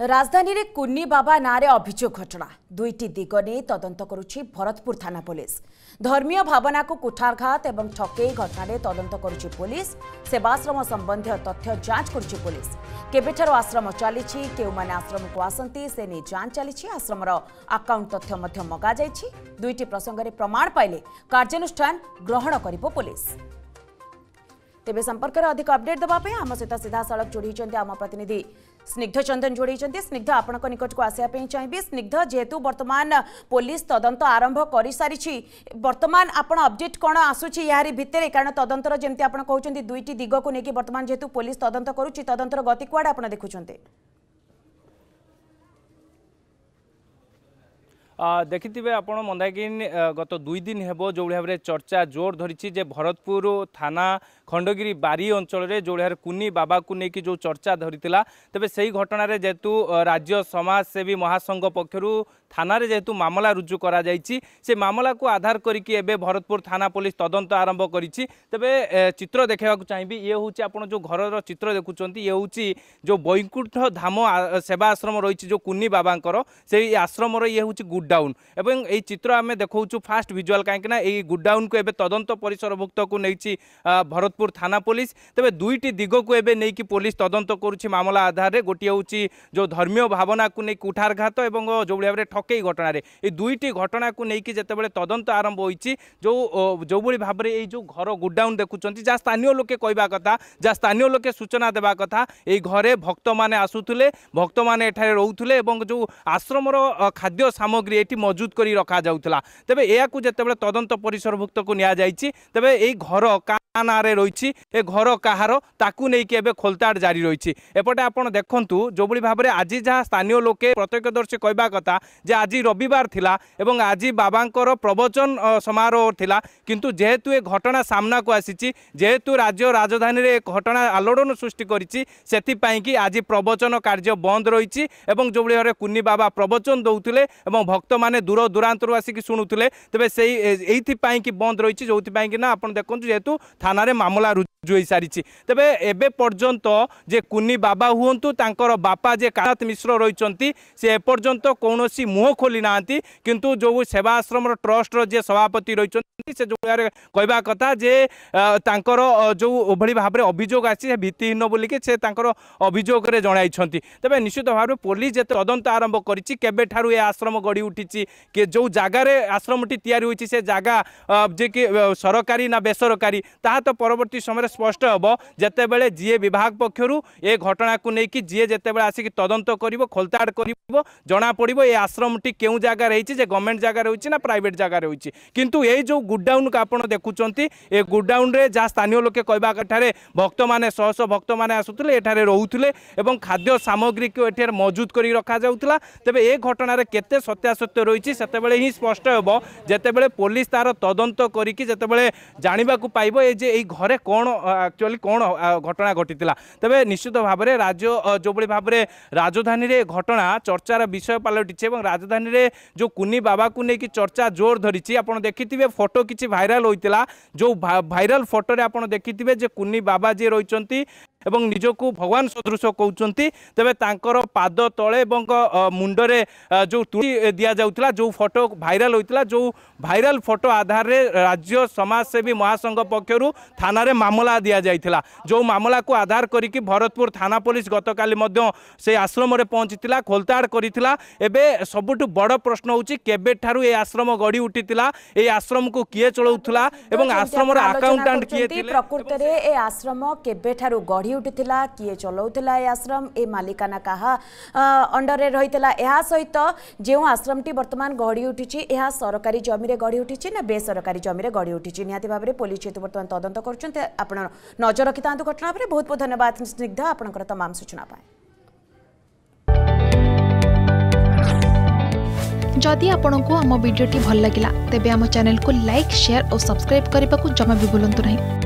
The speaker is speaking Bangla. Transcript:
ରାଜଧାନୀରେ କୁନି ବାବା ନାଁରେ ଅଭିଯୋଗ ଘଟଣା ଦୁଇଟି ଦିଗ ନେଇ ତଦନ୍ତ କରୁଛି ଭରତପୁର ଥାନା ପୋଲିସ ଧର୍ମୀୟ ଭାବନାକୁ କୁଠାରଘାତ ଏବଂ ଠକେଇ ଘଟଣାରେ ତଦନ୍ତ କରୁଛି ପୋଲିସ ସେବାଶ୍ରମ ସମ୍ବନ୍ଧୀୟ ତଥ୍ୟ ଯାଞ୍ଚ କରୁଛି ପୋଲିସ କେବେଠାରୁ ଆଶ୍ରମ ଚାଲିଛି କେଉଁମାନେ ଆଶ୍ରମକୁ ଆସନ୍ତି ସେ ନେଇ ଯାଞ୍ଚ ଚାଲିଛି ଆଶ୍ରମର ଆକାଉଣ୍ଟ ତଥ୍ୟ ମଧ୍ୟ ମଗାଯାଇଛି ଦୁଇଟି ପ୍ରସଙ୍ଗରେ ପ୍ରମାଣ ପାଇଲେ କାର୍ଯ୍ୟାନୁଷ୍ଠାନ ଗ୍ରହଣ କରିବ ପୋଲିସ ତେବେ ସମ୍ପର୍କରେ ଅଧିକ ଅପଡେଟ୍ ଦେବା ପାଇଁ ଆମ ସହିତ ସିଧାସଳଖ ଯୋଡ଼ିଛନ୍ତି ଆମ ପ୍ରତିନିଧି ସ୍ନିଗ୍ଧ ଚନ୍ଦନ ଯୋଡ଼ିଛନ୍ତି ସ୍ନିଗ୍ଧ ଆପଣଙ୍କ ନିକଟକୁ ଆସିବା ପାଇଁ ଚାହିଁବି ସ୍ନିଗ୍ଧ ଯେହେତୁ ବର୍ତ୍ତମାନ ପୋଲିସ ତଦନ୍ତ ଆରମ୍ଭ କରିସାରିଛି ବର୍ତ୍ତମାନ ଆପଣ ଅପଡେଟ୍ କ'ଣ ଆସୁଛି ଏହାରି ଭିତରେ କାରଣ ତଦନ୍ତର ଯେମିତି ଆପଣ କହୁଛନ୍ତି ଦୁଇଟି ଦିଗକୁ ନେଇକି ବର୍ତ୍ତମାନ ଯେହେତୁ ପୋଲିସ ତଦନ୍ତ କରୁଛି ତଦନ୍ତର ଗତି କୁଆଡ଼େ ଆପଣ ଦେଖୁଛନ୍ତି দেখিবে আপনার মন্দাকিন গত দুই দিন হব যেভাবে ভাবে চর্চা জোর ধরিছি যে ভরতপুর থানা খণ্ডগিরি বারি অঞ্চলের যেভাবে কুনি বাবাকু নেই যে চর্চা ধরিলা তবে সেই ঘটনার যেহেতু রাজ্য সমাজসেবী মহাসংঘ পক্ষর থানার যেহেতু মামলা রুজু করা যাইছি সে মামলাকে আধার করিকি এবে ভরতপুর থানা পুলিশ তদন্ত আরম্ভ করেছি তবে চিত্র দেখাইবা চাইবি ইয়ে হচ্ছে আপনার যে ঘরর চিত্র দেখুম ইয়ে হচ্ছে যে বৈকুণ্ঠ ধাম সেবা আশ্রম রয়েছে যে কুনি বাবাঙ্কর সেই আশ্রমর ইয়ে হচ্ছে গুড গুডাউন এবং এই চিত্র আমি দেখছু ফাষ্ট ভিজুয়াল কিনা এই গুডাউনকু এবে তদন্ত পরিসরভুক্তকু নেইছি ভরতপুর থানা পুলিশ তবে দুইটি দিগকু এবে নেইকি পুলিশ তদন্ত করুছি মামলা আধারে গোটি হচ্ছে যে ধর্মীয় ভাবনাকু নেই কুঠারঘাত এবং যেভাবে ভাবে ঠকেই ঘটনার এই দুইটি ঘটনাকু নেইকি যেতবে তদন্ত আরম্ভ হয়েছি যে যেভাবে ভাবে এই যে ঘর গুডাউন দেখুছেন যা স্থানীয় লোকে কহা কথা যা স্থানীয় লোকে সূচনা দেওয়া কথা এই ঘরে ভক্ত মানে আসুলে ভক্ত মানে এখানে রোলে এবং যে আশ্রমর খাদ্য সামগ্রী এটি মজুদ করে রখা রখাযাওয়া তবে এখন যেতবে তদন্ত পরিসরভুক্ত নিয়েছে তবে এই ঘর কাহা নাঁরে রয়েছে এ ঘর কাহার তাকে নিয়ে এবার খোলতাড় জারি রয়েছে এপটে আপনার দেখুন যেভাবে ভাবে আজ যা স্থানীয় লোকে প্রত্যক্ষদর্শী কহা কথা যে আজ রবিবার লা এবং আজ বাবাঙ্কর প্রবচন সমারোহ লা কিন্তু যেহেতু এ ঘটনা সামনাকু আসিছি যেহেতু রাজ্য রাজধানী এ ঘটনা আলোড়ন সৃষ্টি করেছি সেপাই কি আজ প্রবচন কার্য বন্ধ রয়েছে এবং যেভাবে ভাবে কুন্নি বাবা প্রবচন দৌলে এবং ভক্তমানে দূর দূরান্তর আসি শুণুলে তবে সেই এইপাই কি বন্ধ রয়েছে যেপাই যে আপনার দেখুন যেহেতু থানার মামলা ହୋଇସାରିଛି ତେବେ ଏବେ ପର୍ଯ୍ୟନ୍ତ ଯେ କୁନି ବାବା ହୁଅନ୍ତୁ ତାଙ୍କର ବାପା ଯେ କାନାଥ ମିଶ୍ର ରହିଛନ୍ତି ସେ ଏପର୍ଯ୍ୟନ୍ତ କୌଣସି ମୁହଁ ଖୋଲି ନାହାନ୍ତି କିନ୍ତୁ ଯେଉଁ ସେବା ଆଶ୍ରମର ଟ୍ରଷ୍ଟର ଯିଏ ସଭାପତି ରହିଛନ୍ତି ସେ ଯେଉଁ କହିବା କଥା ଯେ ତାଙ୍କର ଯେଉଁଭଳି ଭାବରେ ଅଭିଯୋଗ ଆସିଛି ସେ ଭିତ୍ତିହୀନ ବୋଲିକି ସେ ତାଙ୍କର ଅଭିଯୋଗରେ ଜଣାଇଛନ୍ତି ତେବେ ନିଶ୍ଚିତ ଭାବରେ ପୋଲିସ ଯେତେ ତଦନ୍ତ ଆରମ୍ଭ କରିଛି କେବେଠାରୁ ଏ ଆଶ୍ରମ ଗଢ଼ି ଉଠିଛି କି ଯେଉଁ ଜାଗାରେ ଆଶ୍ରମଟି ତିଆରି ହୋଇଛି ସେ ଜାଗା ଯେ କି ସରକାରୀ ନା ବେସରକାରୀ ତାହା ତ ପରବର୍ତ୍ତୀ ସମୟରେ স্পষ্ট হব যেতবে যিয়ে বিভাগ পক্ষর এ ঘটনাকে নিয়ে যিয়ে যেতবে আসিকি তদন্ত করব খোলতাড় করব জনাপড়ব এই আশ্রমটি কেউ জায়গা রয়েছে যে গভর্নমেন্ট জায়গা রয়েছে না প্রাইভেট জায়গা রয়েছে কিন্তু এই যে গুডাউনকে আপনার দেখুম এ গুডাউনরে যা স্থানীয় লোকে কহা এখানে ভক্ত মানে শহ শহ ভক্ত মানে আসুলে এখানে রুলে এবং খাদ্য সামগ্রীকে এখানে মজুদ করে রখা যাওয়া তবে এ ঘটনার কেতে সত্যাসত্য রয়েছে সেতবে হি স্পষ্ট হব যেতবে পুলিশ তার তদন্ত করি যেতবে জাঁয়া পাইব এ যে এই ঘরে কোণ ଆକ୍ଚୁଆଲି କ'ଣ ଘଟଣା ଘଟିଥିଲା ତେବେ ନିଶ୍ଚିତ ଭାବରେ ରାଜ୍ୟ ଯେଉଁଭଳି ଭାବରେ ରାଜଧାନୀରେ ଘଟଣା ଚର୍ଚ୍ଚାର ବିଷୟ ପାଲଟିଛି ଏବଂ ରାଜଧାନୀରେ ଯେଉଁ କୁନି ବାବାକୁ ନେଇକି ଚର୍ଚ୍ଚା ଜୋର ଧରିଛି ଆପଣ ଦେଖିଥିବେ ଫଟୋ କିଛି ଭାଇରାଲ୍ ହୋଇଥିଲା ଯେଉଁ ଭାଇରାଲ୍ ଫଟୋରେ ଆପଣ ଦେଖିଥିବେ ଯେ କୁନି ବାବା ଯିଏ ରହିଛନ୍ତି এবং নিজকু ভগবান সদৃশ কৌঁচি তবে তাঁর পাদ তলে এবং মুন্ডরে যে তুড়ি দিয়া যাওয়া যে ফটো ভাইরাল হয়েছিল যে ভাইরাল ফটো আধারে রাজ্য সমাজসেবী মহাসংঘ পক্ষর থানার মামলা দিয়া যাই যে মামলা কু আধার করি ভরতপুর থানা পুলিশ গতকাল সেই আশ্রমে পৌঁছি খোলতাড় করে এবে সবুঠু বড় প্রশ্ন হচ্ছে কেবেঠার এই আশ্রম গড়ি উঠি এই আশ্রম কু কি চলাউলা এবং আশ্রমর আকাউন্টাট কি প্রকৃতরে এই আশ্রম কেবেঠার গড়ি ଗଢ଼ି ଉଠିଥିଲା କିଏ ଚଲାଉଥିଲା ଏ ଆଶ୍ରମ ଏ ମାଲିକାନା କାହା ଅଣ୍ଡରରେ ରହିଥିଲା ଏହା ସହିତ ଯେଉଁ ଆଶ୍ରମଟି ବର୍ତ୍ତମାନ ଗଢ଼ି ଉଠିଛି ଏହା ସରକାରୀ ଜମିରେ ଗଢ଼ି ଉଠିଛି ନା ବେସରକାରୀ ଜମିରେ ଗଢ଼ି ଉଠିଛି ନିହାତି ଭାବରେ ପୋଲିସ ଯେହେତୁ ବର୍ତ୍ତମାନ ତଦନ୍ତ କରୁଛନ୍ତି ଆପଣ ନଜର ରଖିଥାନ୍ତୁ ଘଟଣା ଉପରେ ବହୁତ ବହୁତ ଧନ୍ୟବାଦ ସ୍ନିଗ୍ଧ ଆପଣଙ୍କର ତମାମ ସୂଚନା ପାଇଁ जदि आपण को आम भिडी भल लगा तेब आम चेल्क लाइक सेयार और सब्सक्राइब करने को जमा भी बुलां नहीं